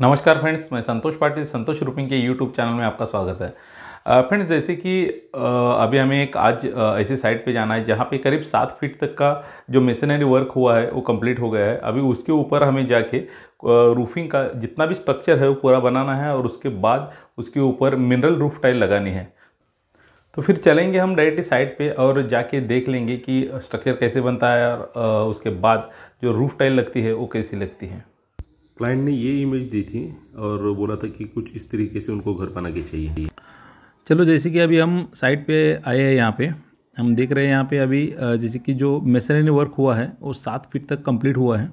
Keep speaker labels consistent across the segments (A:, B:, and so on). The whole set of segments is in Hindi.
A: नमस्कार फ्रेंड्स मैं संतोष पाटिल संतोष रूपिंग के यूट्यूब चैनल में आपका स्वागत है फ्रेंड्स जैसे कि अभी हमें एक आज ऐसी साइट पे जाना है जहाँ पे करीब सात फीट तक का जो मशीनरी वर्क हुआ है वो कंप्लीट हो गया है अभी उसके ऊपर हमें जाके रूफिंग का जितना भी स्ट्रक्चर है वो पूरा बनाना है और उसके बाद उसके ऊपर मिनरल रूफ टाइल लगानी है तो फिर चलेंगे हम डायरेक्टली साइट पे और जाके देख लेंगे कि स्ट्रक्चर कैसे बनता है और उसके बाद जो रूफ टाइल लगती है वो कैसी लगती है क्लाइंट ने ये इमेज दी थी और बोला था कि कुछ इस तरीके से उनको घर बना के चाहिए चलो जैसे कि अभी हम साइट पे आए हैं यहाँ पे हम देख रहे हैं यहाँ पे अभी जैसे कि जो मेसनरी वर्क हुआ है वो सात फीट तक कंप्लीट हुआ है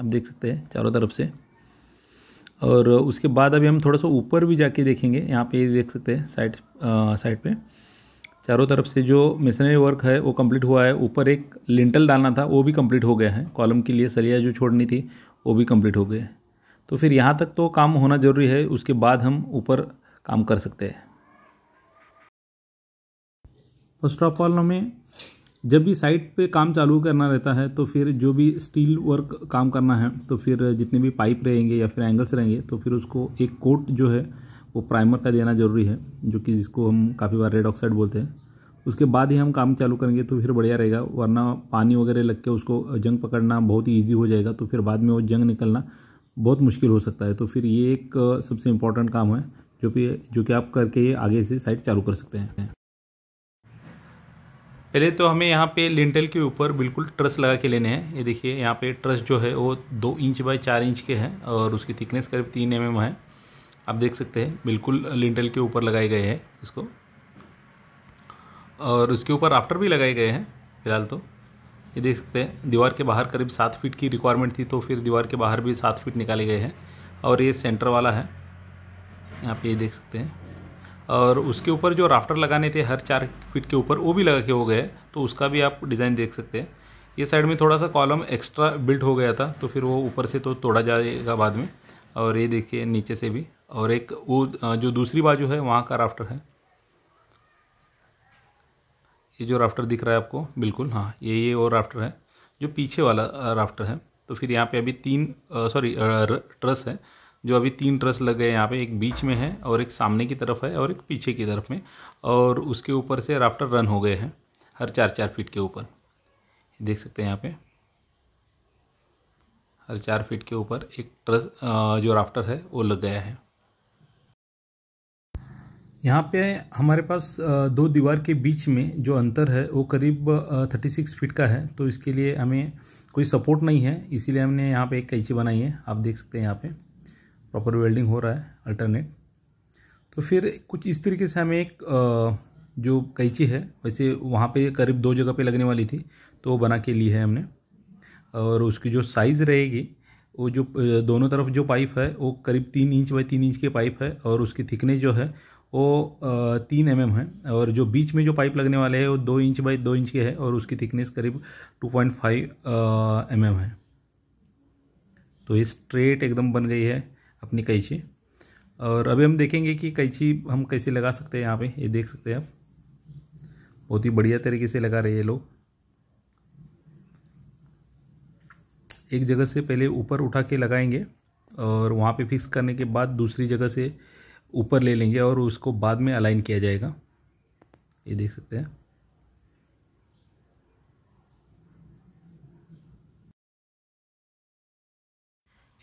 A: आप देख सकते हैं चारों तरफ से और उसके बाद अभी हम थोड़ा सा ऊपर भी जाके देखेंगे यहाँ पे देख सकते हैं साइड साइड पर चारों तरफ से जो मिशनरी वर्क है वो कंप्लीट हुआ है ऊपर एक लिंटल डालना था वो भी कंप्लीट हो गया है कॉलम के लिए सलिया जो छोड़नी थी वो भी कंप्लीट हो गया है तो फिर यहाँ तक तो काम होना ज़रूरी है उसके बाद हम ऊपर काम कर सकते हैं फर्स्ट ऑफ ऑल हमें जब भी साइट पे काम चालू करना रहता है तो फिर जो भी स्टील वर्क काम करना है तो फिर जितने भी पाइप रहेंगे या फिर एंगल्स रहेंगे तो फिर उसको एक कोट जो है वो प्राइमर का देना ज़रूरी है जो कि जिसको हम काफ़ी बार रेड ऑक्साइड बोलते हैं उसके बाद ही हम काम चालू करेंगे तो फिर बढ़िया रहेगा वरना पानी वगैरह लग के उसको जंग पकड़ना बहुत ही ईजी हो जाएगा तो फिर बाद में वो जंग निकलना बहुत मुश्किल हो सकता है तो फिर ये एक सबसे इम्पोर्टेंट काम है जो कि जो कि आप करके आगे से साइट चालू कर सकते हैं पहले तो हमें यहाँ पे लिंटल के ऊपर बिल्कुल ट्रस लगा के लेने हैं ये देखिए यहाँ पे ट्रस जो है वो दो इंच बाय चार इंच के हैं और उसकी थिकनेस करीब तीन एम mm एम है आप देख सकते हैं बिल्कुल लिंटल के ऊपर लगाए गए हैं इसको और उसके ऊपर आफ्टर भी लगाए गए हैं फिलहाल तो ये देख सकते हैं दीवार के बाहर करीब सात फीट की रिक्वायरमेंट थी तो फिर दीवार के बाहर भी सात फीट निकाले गए हैं और ये सेंटर वाला है यहाँ पे ये देख सकते हैं और उसके ऊपर जो राफ्टर लगाने थे हर चार फीट के ऊपर वो भी लगा के हो गए तो उसका भी आप डिज़ाइन देख सकते हैं ये साइड में थोड़ा सा कॉलम एक्स्ट्रा बिल्ट हो गया था तो फिर वो ऊपर से तो तोड़ा जाएगा बाद में और ये देखिए नीचे से भी और एक वो जो दूसरी बाजू है वहाँ का राफ्टर है ये जो राफ्टर दिख रहा है आपको बिल्कुल हाँ ये ये और राफ्टर है जो पीछे वाला राफ्टर है तो फिर यहाँ पे अभी तीन सॉरी ट्रस है जो अभी तीन ट्रस लग गए यहाँ पे एक बीच में है और एक सामने की तरफ है और एक पीछे की तरफ में और उसके ऊपर से राफ्टर रन हो गए हैं हर चार चार फीट के ऊपर देख सकते हैं यहाँ पे हर चार फीट के ऊपर एक ट्रस जो राफ्टर है वो लग गया है यहाँ पे हमारे पास दो दीवार के बीच में जो अंतर है वो करीब 36 फीट का है तो इसके लिए हमें कोई सपोर्ट नहीं है इसीलिए हमने यहाँ पे एक कैंची बनाई है आप देख सकते हैं यहाँ पे प्रॉपर वेल्डिंग हो रहा है अल्टरनेट तो फिर कुछ इस तरीके से हमें एक जो कैंची है वैसे वहाँ पे करीब दो जगह पे लगने वाली थी तो वो बना के ली है हमने और उसकी जो साइज़ रहेगी वो जो दोनों तरफ जो पाइप है वो करीब तीन इंच बाई तीन इंच के पाइप है और उसकी थिकनेस जो है वो तीन एम है और जो बीच में जो पाइप लगने वाले हैं वो दो इंच बाई दो इंच के है और उसकी थिकनेस करीब two point five M M है तो ये स्ट्रेट एकदम बन गई है अपनी कैची और अभी हम देखेंगे कि कैची हम कैसे लगा सकते हैं यहाँ पे ये देख सकते हैं आप बहुत ही बढ़िया तरीके से लगा रहे हैं लोग एक जगह से पहले ऊपर उठा के लगाएंगे और वहाँ पे फिक्स करने के बाद दूसरी जगह से ऊपर ले लेंगे और उसको बाद में अलाइन किया जाएगा ये देख सकते हैं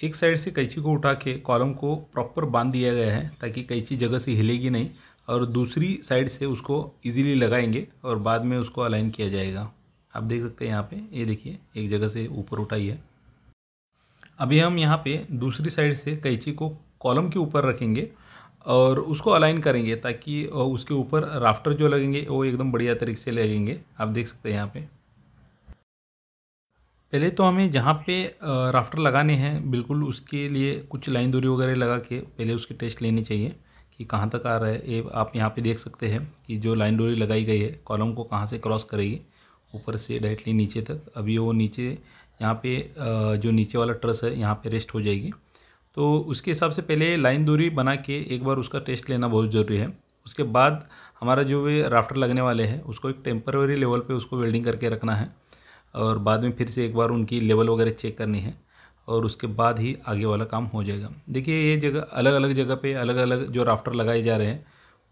A: एक साइड से कैंची को उठा के कॉलम को प्रॉपर बांध दिया गया है ताकि कैंची जगह से हिलेगी नहीं और दूसरी साइड से उसको इजीली लगाएंगे और बाद में उसको अलाइन किया जाएगा आप देख सकते हैं यहाँ पे ये देखिए एक जगह से ऊपर उठाई है अभी हम यहाँ पे दूसरी साइड से कैंची को कॉलम के ऊपर रखेंगे और उसको अलाइन करेंगे ताकि उसके ऊपर राफ्टर जो लगेंगे वो एकदम बढ़िया तरीके से लगेंगे आप देख सकते हैं यहाँ पे पहले तो हमें जहाँ पे राफ्टर लगाने हैं बिल्कुल उसके लिए कुछ लाइन दूरी वगैरह लगा के पहले उसके टेस्ट लेनी चाहिए कि कहाँ तक आ रहा है ये आप यहाँ पे देख सकते हैं कि जो लाइन डोरी लगाई गई है कॉलम को कहाँ से क्रॉस करेगी ऊपर से डायरेक्टली नीचे तक अभी वो नीचे यहाँ पे जो नीचे वाला ट्रस है यहाँ पे रेस्ट हो जाएगी तो उसके हिसाब से पहले लाइन दूरी बना के एक बार उसका टेस्ट लेना बहुत ज़रूरी है उसके बाद हमारा जो भी राफ्टर लगने वाले हैं उसको एक टेम्पररी लेवल पे उसको वेल्डिंग करके रखना है और बाद में फिर से एक बार उनकी लेवल वगैरह चेक करनी है और उसके बाद ही आगे वाला काम हो जाएगा देखिए ये जगह अलग अलग जगह पे अलग अलग जो राफ्टर लगाए जा रहे हैं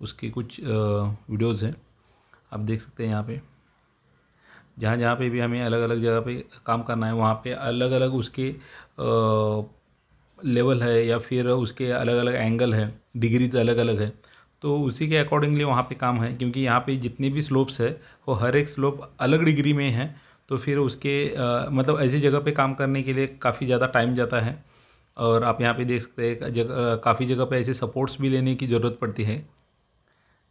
A: उसकी कुछ वीडियोज़ हैं आप देख सकते हैं यहाँ पर जहाँ जहाँ पे भी हमें अलग अलग जगह पे काम करना है वहाँ पे अलग अलग उसके लेवल है या फिर उसके अलग अलग एंगल है डिग्रीज अलग अलग है तो उसी के अकॉर्डिंगली वहाँ पे काम है क्योंकि यहाँ पे जितने भी स्लोप्स है वो हर एक स्लोप अलग डिग्री में है तो फिर उसके आ, मतलब ऐसी जगह पे काम करने के लिए काफ़ी ज़्यादा टाइम जाता है और आप यहाँ पे देख सकते हैं जगह काफ़ी जगह पे ऐसे सपोर्ट्स भी लेने की ज़रूरत पड़ती है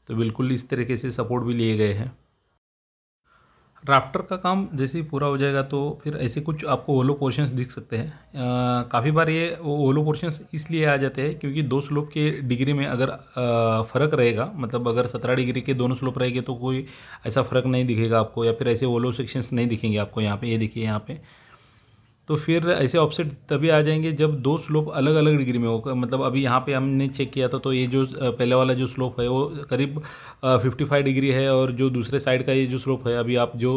A: तो बिल्कुल इस तरीके से सपोर्ट भी लिए गए हैं राफ्टर का काम जैसे ही पूरा हो जाएगा तो फिर ऐसे कुछ आपको ओलो पोर्शंस दिख सकते हैं काफ़ी बार ये ओलो पोर्शंस इसलिए आ जाते हैं क्योंकि दो स्लोप के डिग्री में अगर फ़र्क रहेगा मतलब अगर सत्रह डिग्री के दोनों स्लोप रहेंगे तो कोई ऐसा फ़र्क नहीं दिखेगा आपको या फिर ऐसे ओलो सेक्शंस नहीं दिखेंगे आपको यहाँ पे ये यह देखिए यहाँ पे तो फिर ऐसे ऑफसेट तभी आ जाएंगे जब दो स्लोप अलग अलग डिग्री में हो मतलब अभी यहाँ पे हमने चेक किया था तो ये जो पहले वाला जो स्लोप है वो करीब 55 डिग्री है और जो दूसरे साइड का ये जो स्लोप है अभी आप जो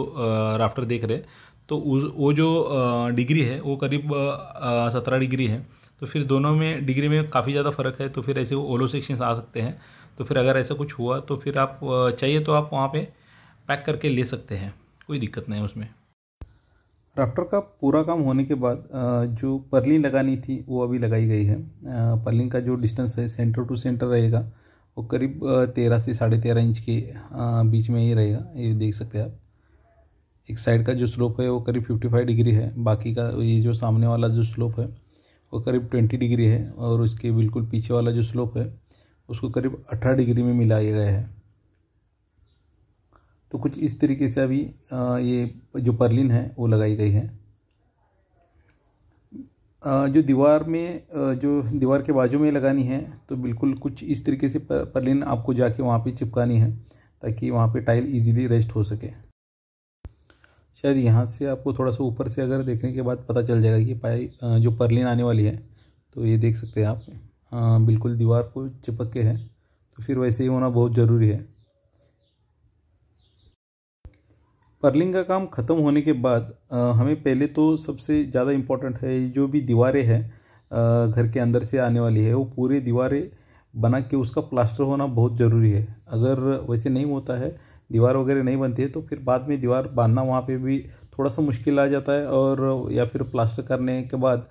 A: राफ्टर देख रहे हैं तो वो जो डिग्री है वो करीब सत्रह डिग्री है तो फिर दोनों में डिग्री में काफ़ी ज़्यादा फ़र्क है तो फिर ऐसे ओलो सेक्शन आ सकते हैं तो फिर अगर ऐसा कुछ हुआ तो फिर आप चाहिए तो आप वहाँ पर पैक करके ले सकते हैं कोई दिक्कत नहीं है उसमें राफ्टर का पूरा काम होने के बाद जो पर्लिंग लगानी थी वो अभी लगाई गई है पर्लिंग का जो डिस्टेंस है सेंटर टू सेंटर रहेगा वो करीब तेरह से साढ़े तेरह इंच के बीच में ही रहेगा ये देख सकते हैं आप एक साइड का जो स्लोप है वो करीब फिफ्टी फाइव डिग्री है बाकी का ये जो सामने वाला जो स्लोप है वो करीब ट्वेंटी डिग्री है और उसके बिल्कुल पीछे वाला जो स्लोप है उसको करीब अठारह डिग्री में मिलाया गया है तो कुछ इस तरीके से अभी ये जो पर्लिन है वो लगाई गई है जो दीवार में जो दीवार के बाजू में लगानी है तो बिल्कुल कुछ इस तरीके से परलिन आपको जाके वहाँ पे चिपकानी है ताकि वहाँ पे टाइल इजीली रेस्ट हो सके शायद यहाँ से आपको थोड़ा सा ऊपर से अगर देखने के बाद पता चल जाएगा कि पाई जो पर्लिन आने वाली है तो ये देख सकते हैं आप बिल्कुल दीवार को चिपक के है तो फिर वैसे ही होना बहुत ज़रूरी है पर्लिंग का काम ख़त्म होने के बाद हमें पहले तो सबसे ज़्यादा इम्पोर्टेंट है जो भी दीवारें हैं घर के अंदर से आने वाली है वो पूरी दीवारें बना के उसका प्लास्टर होना बहुत ज़रूरी है अगर वैसे नहीं होता है दीवार वगैरह नहीं बनती है तो फिर बाद में दीवार बांधना वहाँ पे भी थोड़ा सा मुश्किल आ जाता है और या फिर प्लास्टर करने के बाद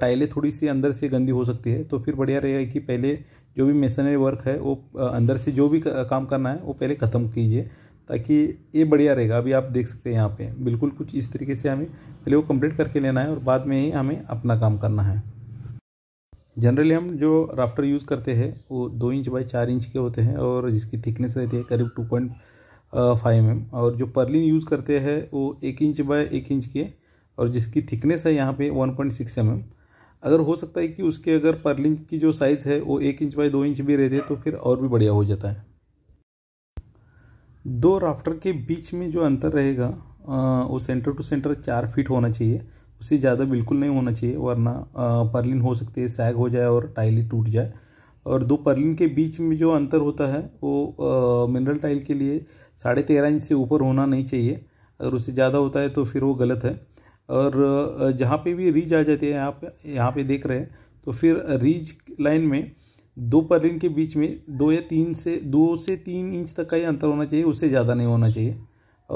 A: टाइलें थोड़ी सी अंदर से गंदी हो सकती है तो फिर बढ़िया रहेगा कि पहले जो भी मेसनरी वर्क है वो अंदर से जो भी काम करना है वो पहले ख़त्म कीजिए ताकि ये बढ़िया रहेगा अभी आप देख सकते हैं यहाँ पे बिल्कुल कुछ इस तरीके से हमें पहले वो कंप्लीट करके लेना है और बाद में ही हमें अपना काम करना है जनरली हम जो राफ्टर यूज़ करते हैं वो दो इंच बाई चार इंच के होते हैं और जिसकी थिकनेस रहती है करीब टू पॉइंट फाइव एम और जो पर्लिन यूज़ करते हैं वो एक इंच बाय एक इंच के और जिसकी थिकनेस है यहाँ पे वन पॉइंट सिक्स एम अगर हो सकता है कि उसके अगर पर्लिन की जो साइज़ है वो एक इंच बाय दो इंच भी रहती है तो फिर और भी बढ़िया हो जाता है दो राफ्टर के बीच में जो अंतर रहेगा वो सेंटर टू सेंटर चार फीट होना चाहिए उससे ज़्यादा बिल्कुल नहीं होना चाहिए वरना पर्लिन हो सकती है सैग हो जाए और टाइल टूट जाए और दो पर्लिन के बीच में जो अंतर होता है वो मिनरल टाइल के लिए साढ़े तेरह इंच से ऊपर होना नहीं चाहिए अगर उससे ज़्यादा होता है तो फिर वो गलत है और जहाँ पे भी रीज आ जाती है यहाँ पे यहाँ पे देख रहे हैं तो फिर रीज लाइन में दो पर्लिन के बीच में दो या तीन से दो से तीन इंच तक का ये अंतर होना चाहिए उससे ज़्यादा नहीं होना चाहिए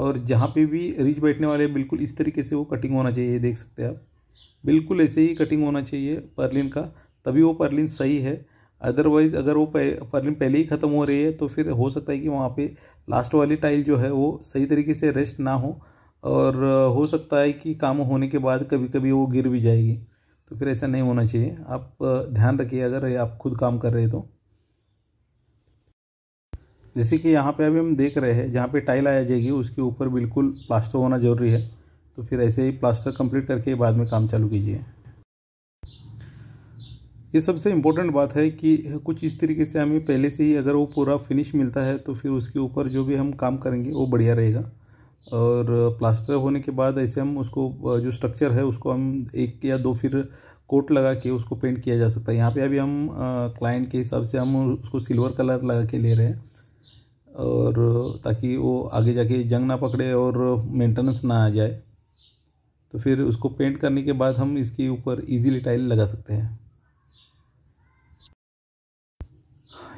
A: और जहाँ पे भी रिच बैठने वाले बिल्कुल इस तरीके से वो कटिंग होना चाहिए देख सकते हैं आप बिल्कुल ऐसे ही कटिंग होना चाहिए पर्लिन का तभी वो पर्लिन सही है अदरवाइज़ अगर वो पर्लिन पहले ही ख़त्म हो रही है तो फिर हो सकता है कि वहाँ पर लास्ट वाली टाइल जो है वो सही तरीके से रेस्ट ना हो और हो सकता है कि काम होने के बाद कभी कभी वो गिर भी जाएगी तो फिर ऐसा नहीं होना चाहिए आप ध्यान रखिए अगर आप खुद काम कर रहे हैं तो जैसे कि यहाँ पे अभी हम देख रहे हैं जहाँ पे टाइल आया जाएगी उसके ऊपर बिल्कुल प्लास्टर होना ज़रूरी है तो फिर ऐसे ही प्लास्टर कंप्लीट करके बाद में काम चालू कीजिए ये सबसे इम्पोर्टेंट बात है कि कुछ इस तरीके से हमें पहले से ही अगर वो पूरा फिनिश मिलता है तो फिर उसके ऊपर जो भी हम काम करेंगे वो बढ़िया रहेगा और प्लास्टर होने के बाद ऐसे हम उसको जो स्ट्रक्चर है उसको हम एक या दो फिर कोट लगा के उसको पेंट किया जा सकता है यहाँ पे अभी हम क्लाइंट के हिसाब से हम उसको सिल्वर कलर लगा के ले रहे हैं और ताकि वो आगे जाके जंग ना पकड़े और मेंटेनेंस ना आ जाए तो फिर उसको पेंट करने के बाद हम इसके ऊपर इजीली टाइल लगा सकते हैं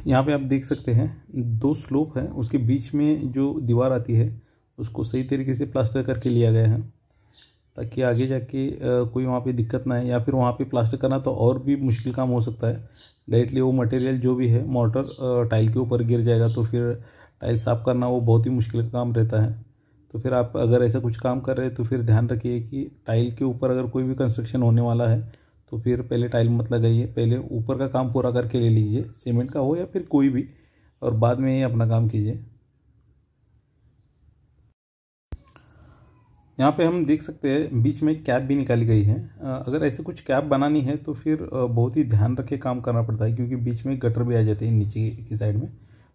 A: यहाँ पे आप देख सकते हैं दो स्लोप हैं उसके बीच में जो दीवार आती है उसको सही तरीके से प्लास्टर करके लिया गया है ताकि आगे जाके कोई वहाँ पे दिक्कत ना है या फिर वहाँ पे प्लास्टर करना तो और भी मुश्किल काम हो सकता है डायरेक्टली वो मटेरियल जो भी है मोटर टाइल के ऊपर गिर जाएगा तो फिर टाइल साफ़ करना वो बहुत ही मुश्किल काम रहता है तो फिर आप अगर ऐसा कुछ काम कर रहे हैं तो फिर ध्यान रखिए कि टाइल के ऊपर अगर कोई भी कंस्ट्रक्शन होने वाला है तो फिर पहले टाइल मत लगाइए पहले ऊपर का काम पूरा करके ले लीजिए सीमेंट का हो या फिर कोई भी और बाद में ही अपना काम कीजिए यहाँ पे हम देख सकते हैं बीच में कैप भी निकाली गई है अगर ऐसे कुछ कैप बनानी है तो फिर बहुत ही ध्यान रखे काम करना पड़ता है क्योंकि बीच में गटर भी आ जाते हैं नीचे की साइड में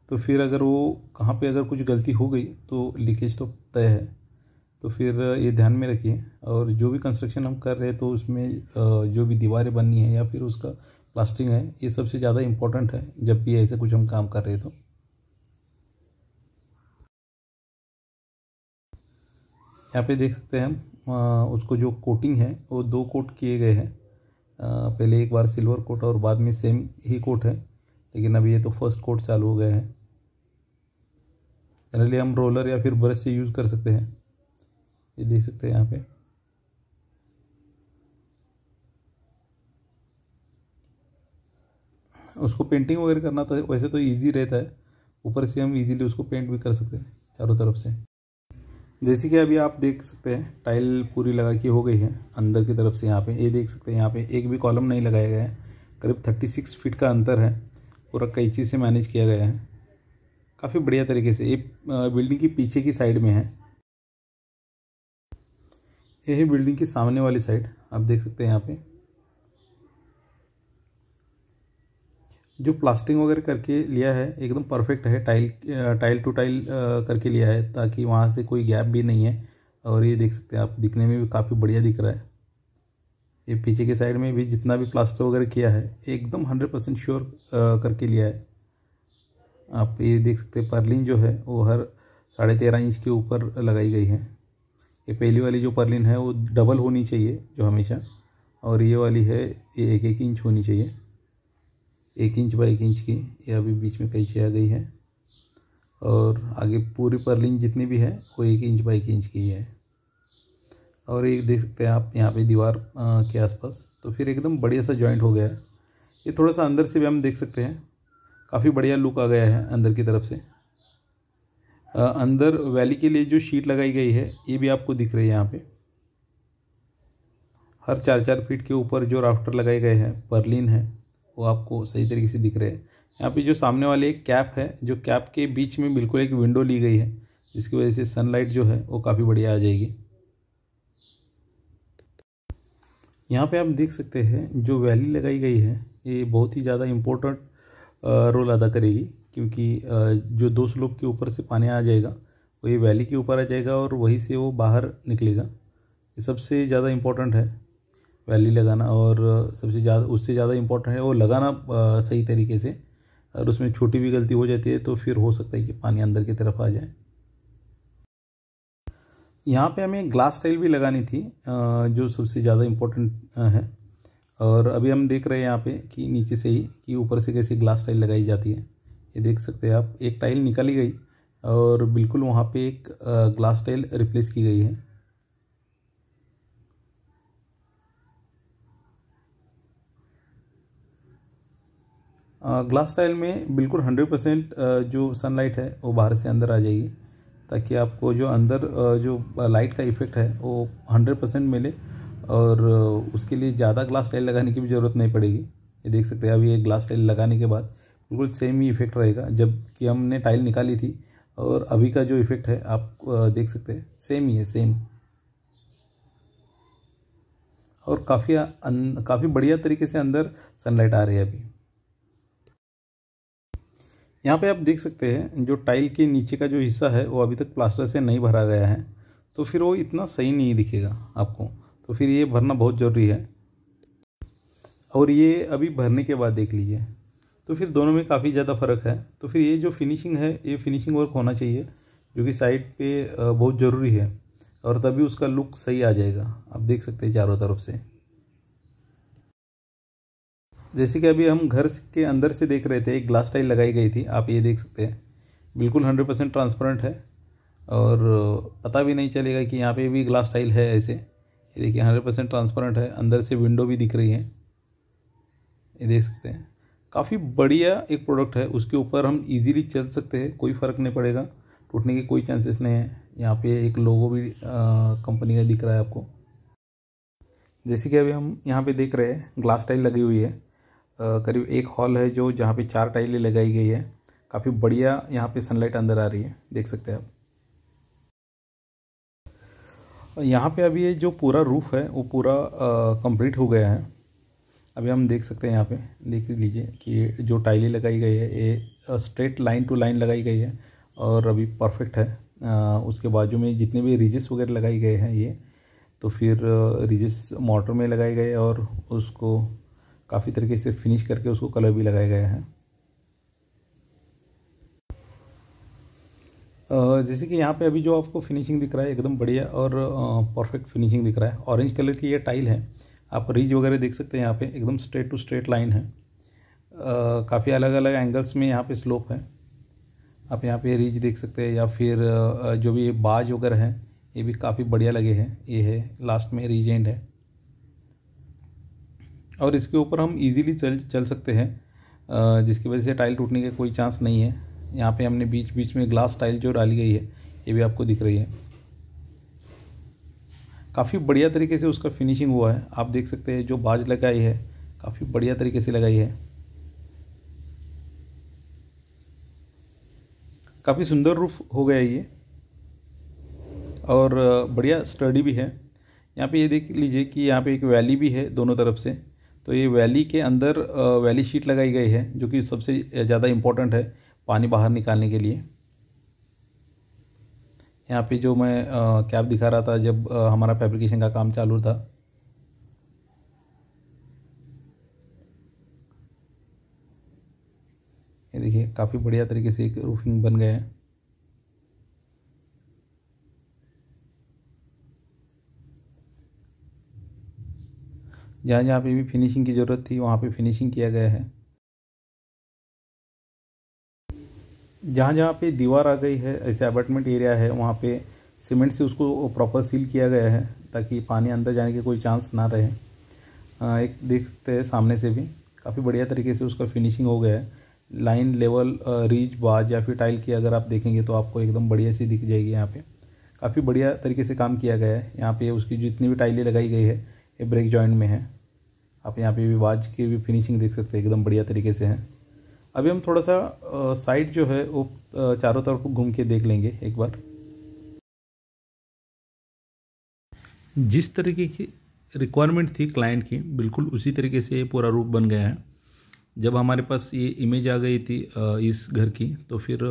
A: तो फिर अगर वो कहाँ पे अगर कुछ गलती हो गई तो लीकेज तो तय है तो फिर ये ध्यान में रखिए और जो भी कंस्ट्रक्शन हम कर रहे हैं तो उसमें जो भी दीवारें बननी है या फिर उसका प्लास्टिंग है ये सबसे ज़्यादा इम्पोर्टेंट है जब भी ऐसे कुछ हम काम कर रहे हैं तो यहाँ पे देख सकते हैं हम उसको जो कोटिंग है वो दो कोट किए गए हैं पहले एक बार सिल्वर कोट और बाद में सेम ही कोट है लेकिन अभी ये तो फर्स्ट कोट चालू हो गए हैं जनरली हम रोलर या फिर ब्रश से यूज़ कर सकते हैं ये देख सकते हैं यहाँ पे उसको पेंटिंग वगैरह करना तो वैसे तो इजी रहता है ऊपर से हम इजीली उसको पेंट भी कर सकते हैं चारों तरफ से जैसे कि अभी आप देख सकते हैं टाइल पूरी लगा के हो गई है अंदर की तरफ से यहाँ पे ये देख सकते हैं यहाँ पे एक भी कॉलम नहीं लगाया गया है करीब थर्टी सिक्स फीट का अंतर है पूरा कैची से मैनेज किया गया है काफ़ी बढ़िया तरीके से ये बिल्डिंग की पीछे की साइड में है यही बिल्डिंग की सामने वाली साइड आप देख सकते हैं यहाँ पर जो प्लास्टिंग वगैरह करके लिया है एकदम परफेक्ट है टाइल टाइल टू टाइल करके लिया है ताकि वहाँ से कोई गैप भी नहीं है और ये देख सकते हैं आप दिखने में भी काफ़ी बढ़िया दिख रहा है ये पीछे के साइड में भी जितना भी प्लास्टर वगैरह किया है एकदम हंड्रेड परसेंट श्योर करके लिया है आप ये देख सकते हैं पर्लिन जो है वो हर साढ़े तेरह इंच के ऊपर लगाई गई है ये पहली वाली जो पर्लिन है वो डबल होनी चाहिए जो हमेशा और ये वाली है ये एक एक इंच होनी चाहिए एक इंच बाई एक इंच की यह अभी बीच में कैची आ गई है और आगे पूरी पर्लिंग जितनी भी है वो एक इंच बाई एक इंच की है और एक देख सकते हैं आप यहाँ पे दीवार के आसपास तो फिर एकदम बढ़िया सा जॉइंट हो गया है ये थोड़ा सा अंदर से भी हम देख सकते हैं काफ़ी बढ़िया लुक आ गया है अंदर की तरफ से आ, अंदर वैली के लिए जो शीट लगाई गई है ये भी आपको दिख रही है यहाँ पर हर चार चार फीट के ऊपर जो राफ्टर लगाए गए हैं पर्लिन है वो आपको सही तरीके से दिख रहे हैं यहाँ पे जो सामने वाली एक कैप है जो कैप के बीच में बिल्कुल एक विंडो ली गई है जिसकी वजह से सनलाइट जो है वो काफ़ी बढ़िया आ जाएगी यहाँ पे आप देख सकते हैं जो वैली लगाई गई है ये बहुत ही ज़्यादा इम्पोर्टेंट रोल अदा करेगी क्योंकि जो दो स्लोप के ऊपर से पानी आ जाएगा वो ये वैली के ऊपर आ जाएगा और वहीं से वो बाहर निकलेगा ये सबसे ज़्यादा इम्पोर्टेंट है वैली लगाना और सबसे ज़्यादा उससे ज़्यादा इम्पोर्टेंट है वो लगाना सही तरीके से अगर उसमें छोटी भी गलती हो जाती है तो फिर हो सकता है कि पानी अंदर की तरफ आ जाए यहाँ पे हमें ग्लास टाइल भी लगानी थी जो सबसे ज़्यादा इम्पोर्टेंट है और अभी हम देख रहे हैं यहाँ पे कि नीचे से ही कि ऊपर से कैसे ग्लास टाइल लगाई जाती है ये देख सकते हैं आप एक टाइल निकाली गई और बिल्कुल वहाँ पे एक ग्लास टाइल रिप्लेस की गई है ग्लास टाइल में बिल्कुल हंड्रेड परसेंट जो सनलाइट है वो बाहर से अंदर आ जाएगी ताकि आपको जो अंदर जो लाइट का इफ़ेक्ट है वो हंड्रेड परसेंट मिले और उसके लिए ज़्यादा ग्लास टाइल लगाने की भी ज़रूरत नहीं पड़ेगी ये देख सकते हैं अभी ये ग्लास टाइल लगाने के बाद बिल्कुल सेम ही इफ़ेक्ट रहेगा जबकि हमने टाइल निकाली थी और अभी का जो इफ़ेक्ट है आप देख सकते हैं सेम ही है सेम और काफ़ी काफ़ी बढ़िया तरीके से अंदर सनलाइट आ रही है अभी यहाँ पे आप देख सकते हैं जो टाइल के नीचे का जो हिस्सा है वो अभी तक प्लास्टर से नहीं भरा गया है तो फिर वो इतना सही नहीं दिखेगा आपको तो फिर ये भरना बहुत ज़रूरी है और ये अभी भरने के बाद देख लीजिए तो फिर दोनों में काफ़ी ज़्यादा फ़र्क है तो फिर ये जो फिनिशिंग है ये फिनिशिंग वर्क होना चाहिए जो कि साइड पर बहुत ज़रूरी है और तभी उसका लुक सही आ जाएगा आप देख सकते हैं चारों तरफ से जैसे कि अभी हम घर के अंदर से देख रहे थे एक ग्लास टाइल लगाई गई थी आप ये देख सकते हैं बिल्कुल हंड्रेड परसेंट ट्रांसपेरेंट है और पता भी नहीं चलेगा कि यहाँ पे भी ग्लास टाइल है ऐसे ये देखिए हंड्रेड परसेंट ट्रांसपेरेंट है अंदर से विंडो भी दिख रही है ये देख सकते हैं काफ़ी बढ़िया एक प्रोडक्ट है उसके ऊपर हम ईजीली चल सकते हैं कोई फ़र्क नहीं पड़ेगा टूटने के कोई चांसेस नहीं है यहाँ पर एक लोगो भी कंपनी का दिख रहा है आपको जैसे कि अभी हम यहाँ पे देख रहे हैं ग्लास टाइल लगी हुई है करीब एक हॉल है जो जहाँ पे चार टाइलें लगाई गई है काफ़ी बढ़िया यहाँ पे सनलाइट अंदर आ रही है देख सकते हैं आप यहाँ पे अभी ये जो पूरा रूफ़ है वो पूरा कंप्लीट हो गया है अभी हम देख सकते हैं यहाँ पे देख लीजिए कि जो टाइलें लगाई गई है ये स्ट्रेट लाइन टू लाइन लगाई गई है और अभी परफेक्ट है आ, उसके बाजू में जितने भी रिजिस वगैरह लगाए गए हैं ये तो फिर रिजिस मोटर में लगाए गए और उसको काफ़ी तरीके से फिनिश करके उसको कलर भी लगाए गए हैं जैसे कि यहाँ पे अभी जो आपको फिनिशिंग दिख रहा है एकदम बढ़िया और परफेक्ट फिनिशिंग दिख रहा है ऑरेंज कलर की ये टाइल है आप रिज वगैरह देख सकते हैं यहाँ पे एकदम स्ट्रेट टू स्ट्रेट लाइन है काफ़ी अलग अलग एंगल्स में यहाँ पे स्लोप है आप यहाँ पे रिज देख सकते हैं या फिर जो भी ये बाज वगैरह हैं ये भी काफ़ी बढ़िया लगे हैं ये है लास्ट में रिज एंड है और इसके ऊपर हम इजीली चल चल सकते हैं जिसकी वजह से टाइल टूटने का कोई चांस नहीं है यहाँ पे हमने बीच बीच में ग्लास टाइल जो डाली गई है ये भी आपको दिख रही है काफ़ी बढ़िया तरीके से उसका फिनिशिंग हुआ है आप देख सकते हैं जो बाज लगाई है काफ़ी बढ़िया तरीके से लगाई है काफ़ी सुंदर रूफ हो गया ये और बढ़िया स्टडी भी है यहाँ पे ये देख लीजिए कि यहाँ पे एक वैली भी है दोनों तरफ से तो ये वैली के अंदर वैली शीट लगाई गई है जो कि सबसे ज़्यादा इम्पोर्टेंट है पानी बाहर निकालने के लिए यहाँ पे जो मैं कैप दिखा रहा था जब हमारा फैब्रिकेशन का काम चालू था ये देखिए काफ़ी बढ़िया तरीके से एक रूफिंग बन गया है जहाँ जहाँ पे भी फिनिशिंग की ज़रूरत थी वहाँ पे फिनिशिंग किया गया है जहाँ जहाँ पे दीवार आ गई है ऐसे अपार्टमेंट एरिया है वहाँ पे सीमेंट से उसको प्रॉपर सील किया गया है ताकि पानी अंदर जाने के कोई चांस ना रहे एक देखते हैं सामने से भी काफ़ी बढ़िया तरीके से उसका फिनिशिंग हो गया है लाइन लेवल रीच बाज या फिर टाइल की अगर आप देखेंगे तो आपको एकदम बढ़िया सी दिख जाएगी यहाँ पे काफ़ी बढ़िया तरीके से काम किया गया है यहाँ पे उसकी जितनी भी टाइलें लगाई गई है ये ब्रेक जॉइंट में है आप यहाँ पे भी वाच की भी फिनिशिंग देख सकते हैं एकदम बढ़िया तरीके से है अभी हम थोड़ा सा साइड जो है वो चारों तरफ घूम के देख लेंगे एक बार जिस तरीके की रिक्वायरमेंट थी क्लाइंट की बिल्कुल उसी तरीके से ये पूरा रूप बन गया है जब हमारे पास ये इमेज आ गई थी इस घर की तो फिर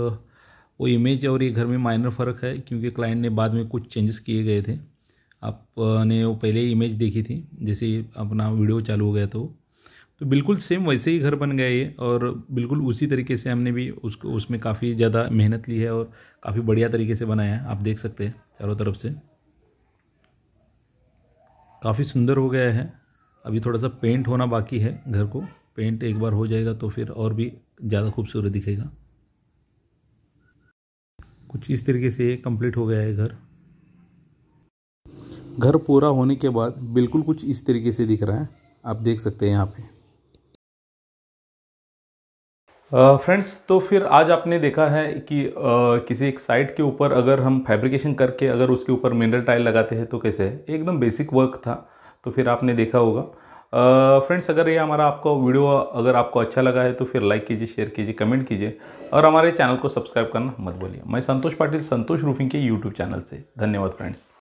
A: वो इमेज और ये घर में माइनर फ़र्क है क्योंकि क्लाइंट ने बाद में कुछ चेंजेस किए गए थे आपने वो पहले ही इमेज देखी थी जैसे अपना वीडियो चालू हो गया तो तो बिल्कुल सेम वैसे ही घर बन गया ये और बिल्कुल उसी तरीके से हमने भी उसको उसमें काफ़ी ज़्यादा मेहनत ली है और काफ़ी बढ़िया तरीके से बनाया है आप देख सकते हैं चारों तरफ से काफ़ी सुंदर हो गया है अभी थोड़ा सा पेंट होना बाकी है घर को पेंट एक बार हो जाएगा तो फिर और भी ज़्यादा खूबसूरत दिखेगा कुछ इस तरीके से कंप्लीट हो गया है घर घर पूरा होने के बाद बिल्कुल कुछ इस तरीके से दिख रहा है आप देख सकते हैं यहाँ पे फ्रेंड्स uh, तो फिर आज आपने देखा है कि uh, किसी एक साइट के ऊपर अगर हम फैब्रिकेशन करके अगर उसके ऊपर मिनरल टाइल लगाते हैं तो कैसे है एकदम बेसिक वर्क था तो फिर आपने देखा होगा फ्रेंड्स uh, अगर ये हमारा आपको वीडियो अगर आपको अच्छा लगा है तो फिर लाइक कीजिए शेयर कीजिए कमेंट कीजिए और हमारे चैनल को सब्सक्राइब करना मत बोलिए मैं संतोष पाटिल संतोष रूफिंग के यूट्यूब चैनल से धन्यवाद फ्रेंड्स